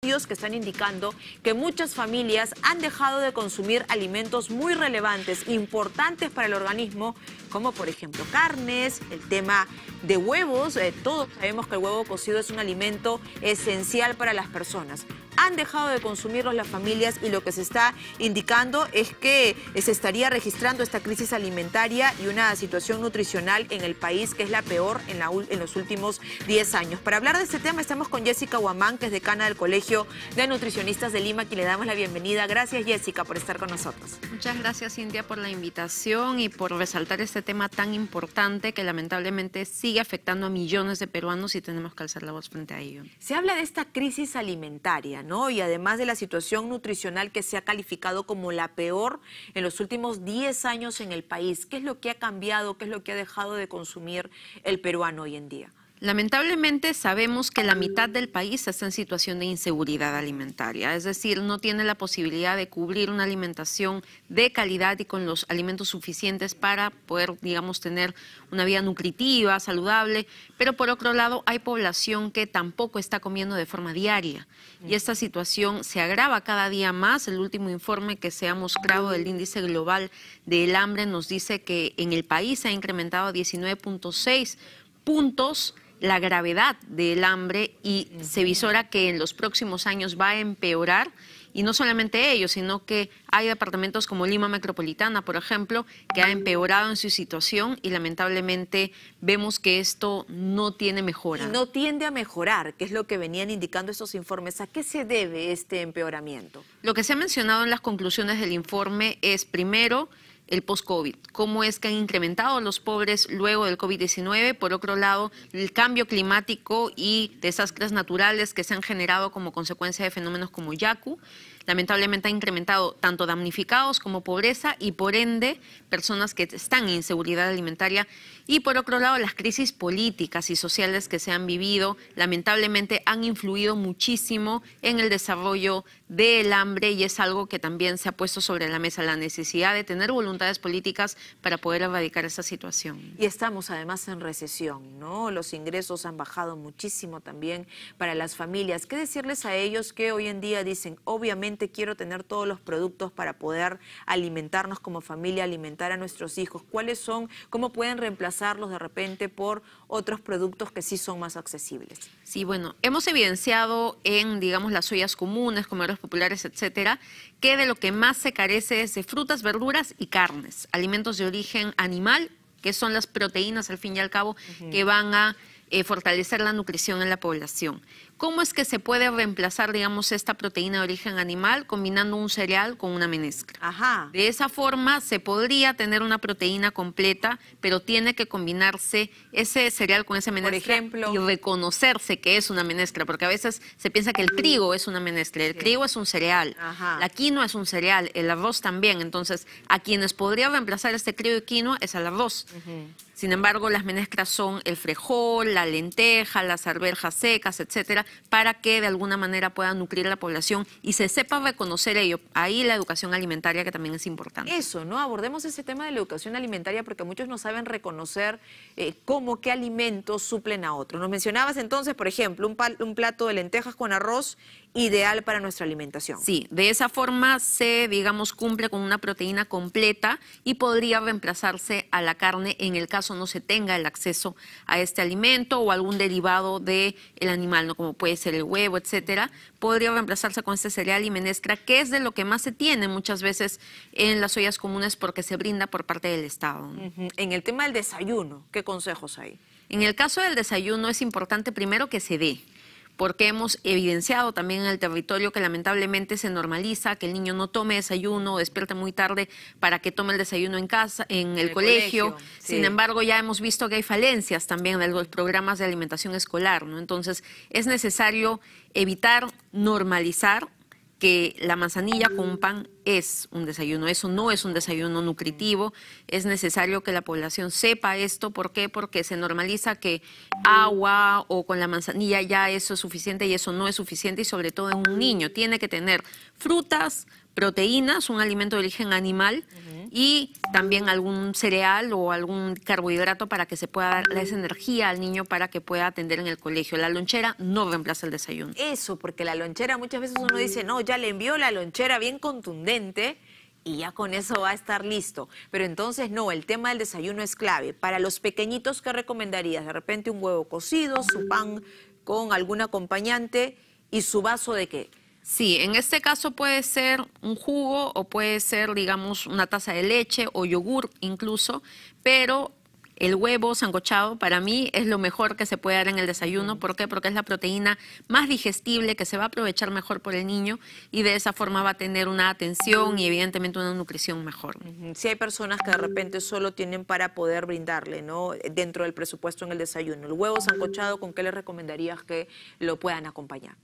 que están indicando que muchas familias han dejado de consumir alimentos muy relevantes, importantes para el organismo, como por ejemplo carnes, el tema de huevos. Eh, todos sabemos que el huevo cocido es un alimento esencial para las personas. Han dejado de consumirlos las familias y lo que se está indicando es que eh, se estaría registrando esta crisis alimentaria y una situación nutricional en el país que es la peor en, en los últimos 10 años. Para hablar de este tema estamos con Jessica Guamán, que es decana del Colegio de Nutricionistas de Lima, que le damos la bienvenida. Gracias, Jessica, por estar con nosotros. Muchas gracias, Cintia, por la invitación y por resaltar este tema tan importante que lamentablemente sigue afectando a millones de peruanos y tenemos que alzar la voz frente a ello. Se habla de esta crisis alimentaria, ¿no? Y además de la situación nutricional que se ha calificado como la peor en los últimos 10 años en el país. ¿Qué es lo que ha cambiado? ¿Qué es lo que ha dejado de consumir el peruano hoy en día? Lamentablemente sabemos que la mitad del país está en situación de inseguridad alimentaria, es decir, no tiene la posibilidad de cubrir una alimentación de calidad y con los alimentos suficientes para poder, digamos, tener una vida nutritiva, saludable, pero por otro lado hay población que tampoco está comiendo de forma diaria y esta situación se agrava cada día más. El último informe que se ha mostrado del índice global del hambre nos dice que en el país se ha incrementado 19.6 puntos la gravedad del hambre y se visora que en los próximos años va a empeorar. Y no solamente ellos, sino que hay departamentos como Lima Metropolitana, por ejemplo, que ha empeorado en su situación y lamentablemente vemos que esto no tiene mejora. no tiende a mejorar, que es lo que venían indicando estos informes. ¿A qué se debe este empeoramiento? Lo que se ha mencionado en las conclusiones del informe es, primero, el post-COVID, cómo es que han incrementado los pobres luego del COVID-19, por otro lado, el cambio climático y desastres naturales que se han generado como consecuencia de fenómenos como Yaku lamentablemente ha incrementado tanto damnificados como pobreza y por ende personas que están en inseguridad alimentaria y por otro lado las crisis políticas y sociales que se han vivido lamentablemente han influido muchísimo en el desarrollo del hambre y es algo que también se ha puesto sobre la mesa, la necesidad de tener voluntades políticas para poder erradicar esa situación. Y estamos además en recesión, ¿no? Los ingresos han bajado muchísimo también para las familias. ¿Qué decirles a ellos que hoy en día dicen, obviamente, quiero tener todos los productos para poder alimentarnos como familia, alimentar a nuestros hijos? ¿Cuáles son, cómo pueden reemplazarlos de repente por otros productos que sí son más accesibles? Sí, bueno, hemos evidenciado en, digamos, las ollas comunes, comedores populares, etcétera, que de lo que más se carece es de frutas, verduras y carnes, alimentos de origen animal, que son las proteínas, al fin y al cabo, que van a eh, fortalecer la nutrición en la población. ¿Cómo es que se puede reemplazar, digamos, esta proteína de origen animal combinando un cereal con una menestra? Ajá. De esa forma se podría tener una proteína completa, pero tiene que combinarse ese cereal con esa menestra y reconocerse que es una menestra, porque a veces se piensa que el trigo es una menestra, el trigo es un cereal, Ajá. la quinoa es un cereal, el arroz también. Entonces, a quienes podría reemplazar este trigo y quinoa es al arroz. Sin embargo, las menestras son el frijol, la lenteja, las arvejas secas, etcétera, para que de alguna manera pueda nutrir a la población y se sepa reconocer ello. Ahí la educación alimentaria que también es importante. Eso, ¿no? Abordemos ese tema de la educación alimentaria porque muchos no saben reconocer eh, cómo, qué alimentos suplen a otros. Nos mencionabas entonces, por ejemplo, un plato de lentejas con arroz ideal para nuestra alimentación. Sí, de esa forma se, digamos, cumple con una proteína completa y podría reemplazarse a la carne en el caso no se tenga el acceso a este alimento o algún derivado del animal, como puede ser el huevo, etcétera. Podría reemplazarse con este cereal y menestra, que es de lo que más se tiene muchas veces en las ollas comunes porque se brinda por parte del Estado. En el tema del desayuno, ¿qué consejos hay? En el caso del desayuno es importante primero que se dé porque hemos evidenciado también en el territorio que lamentablemente se normaliza que el niño no tome desayuno, despierta muy tarde para que tome el desayuno en casa, en el, colegio. Sin embargo, ya hemos visto que hay falencias también en los programas de alimentación escolar, ¿no? Entonces, es necesario evitar normalizar que la manzanilla con pan es un desayuno, eso no es un desayuno nutritivo, es necesario que la población sepa esto, ¿por qué? Porque se normaliza que agua o con la manzanilla ya eso es suficiente y eso no es suficiente y sobre todo en un niño tiene que tener frutas, proteínas, un alimento de origen animal y también algún cereal o algún carbohidrato para que se pueda dar esa energía al niño para que pueda atender en el colegio. La lonchera no reemplaza el desayuno. Eso, porque la lonchera muchas veces uno dice, no, ya le envió la lonchera bien contundente y ya con eso va a estar listo. Pero entonces no, el tema del desayuno es clave. Para los pequeñitos, ¿qué recomendarías? De repente un huevo cocido, su pan con algún acompañante y su vaso de qué? Sí, en este caso puede ser un jugo o puede ser, digamos, una taza de leche o yogur incluso, pero el huevo sancochado para mí es lo mejor que se puede dar en el desayuno. Mm. ¿Por qué? Porque es la proteína más digestible que se va a aprovechar mejor por el niño y de esa forma va a tener una atención y evidentemente una nutrición mejor. Si hay personas que de repente solo tienen para poder brindarle, ¿no? Dentro del presupuesto en el desayuno. El huevo sancochado, ¿con qué le recomendarías que lo puedan acompañar?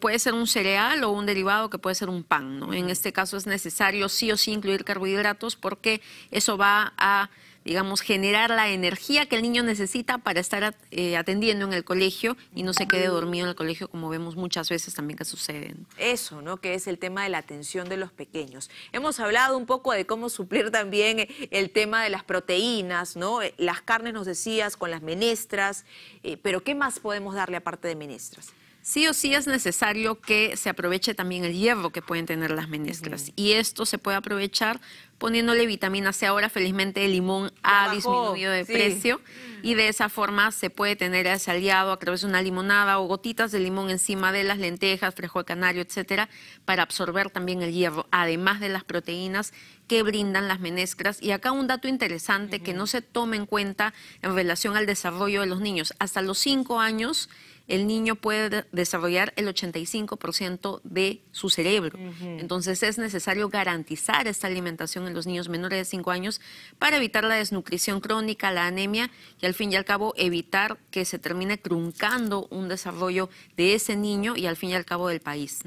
puede ser un cereal o un derivado que puede ser un pan. ¿no? En este caso es necesario sí o sí incluir carbohidratos porque eso va a digamos, generar la energía que el niño necesita para estar eh, atendiendo en el colegio y no se quede dormido en el colegio, como vemos muchas veces también que sucede. Eso, ¿no? Que es el tema de la atención de los pequeños. Hemos hablado un poco de cómo suplir también el tema de las proteínas, ¿no? Eh, las carnes, nos decías, con las menestras, eh, pero ¿qué más podemos darle aparte de menestras? Sí o sí es necesario que se aproveche también el hierro que pueden tener las menestras. Y esto se puede aprovechar poniéndole vitamina C. Ahora, felizmente, el limón ha disminuido de precio mm. y de esa forma se puede tener ese aliado a través de una limonada o gotitas de limón encima de las lentejas, frijol canario, etcétera, para absorber también el hierro, además de las proteínas que brindan las menescras. Y acá un dato interesante que no se toma en cuenta en relación al desarrollo de los niños. Hasta los 5 años el niño puede desarrollar el 85% de su cerebro. Entonces es necesario garantizar esta alimentación en los niños menores de 5 años para evitar la desnutrición crónica, la anemia y al fin y al cabo evitar que se termine truncando un desarrollo de ese niño y al fin y al cabo del país.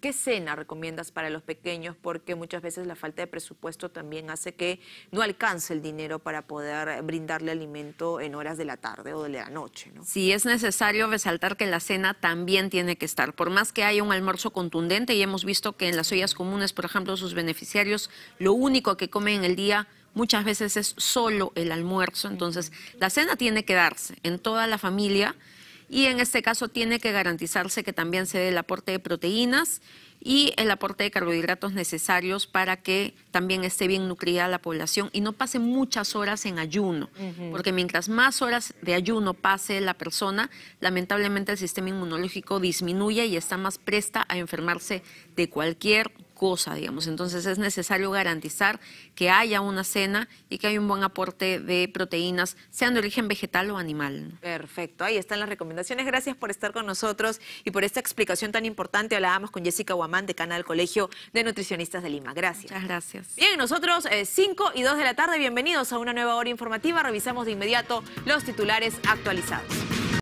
¿Qué cena recomiendas para los pequeños? Porque muchas veces la falta de presupuesto también hace que no alcance el dinero para poder brindarle alimento en horas de la tarde o de la noche. ¿no? Si es necesario resaltar que la cena también tiene que estar. Por más que haya un almuerzo contundente, y hemos visto que en las ollas comunes, por ejemplo, sus beneficiarios, lo único que comen en el día muchas veces es solo el almuerzo. Entonces, la cena tiene que darse en toda la familia y en este caso tiene que garantizarse que también se dé el aporte de proteínas y el aporte de carbohidratos necesarios para que también esté bien nutrida la población y no pase muchas horas en ayuno, porque mientras más horas de ayuno pase la persona, lamentablemente el sistema inmunológico disminuye y está más presta a enfermarse de cualquier cosa, digamos. Entonces es necesario garantizar que haya una cena y que haya un buen aporte de proteínas, sean de origen vegetal o animal. Perfecto, ahí están las recomendaciones. Gracias por estar con nosotros y por esta explicación tan importante. Hablábamos con Jessica Guamán, decana del Colegio de Nutricionistas de Lima. Gracias. Muchas gracias. Bien, nosotros 5 eh, y 2 de la tarde, bienvenidos a una nueva hora informativa. Revisamos de inmediato los titulares actualizados.